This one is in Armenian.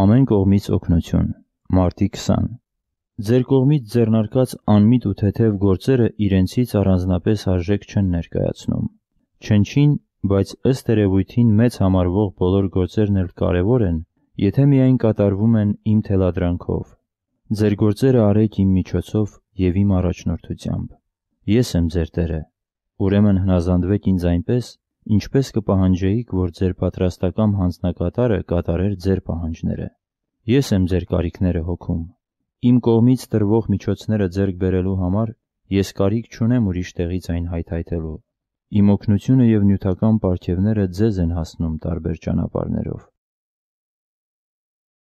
Ամեն կողմից օգնություն։ Մարտի 20 Ձեր կողմից ձեռնարկած անմիտ ու թեթև գործերը իրենցից առանձնապես արժեք չեն ներկայացնում։ Չնչին, բայց ըստ երևույթին մեծ համարվող բոլոր գործերն էլ կարևոր են, եթե միայն կատարվում են իմ թելադրանքով։ Ձեր գործերը արեք իմ միջոցով եւ իմ առաջնորդությամբ։ Ես եմ ձեր Տերը։ Ուրեմն հնազանդվեք ինձ այնպես, Ինչպես կպահանջեիք, որ ձեր պատրաստակամ հանձնակատարը կատարեր ձեր պահանջները։ Ես եմ ձեր կարիքները հոգում։ Իմ կողմից տրվող միջոցները ձեռք բերելու համար ես կարիք չունեմ ուրիշ տեղից այն հայթայթելու։ Իմ օգնությունը եւ նյութական պարգևները ձեզ են հասնում տարբեր ճանապարհներով։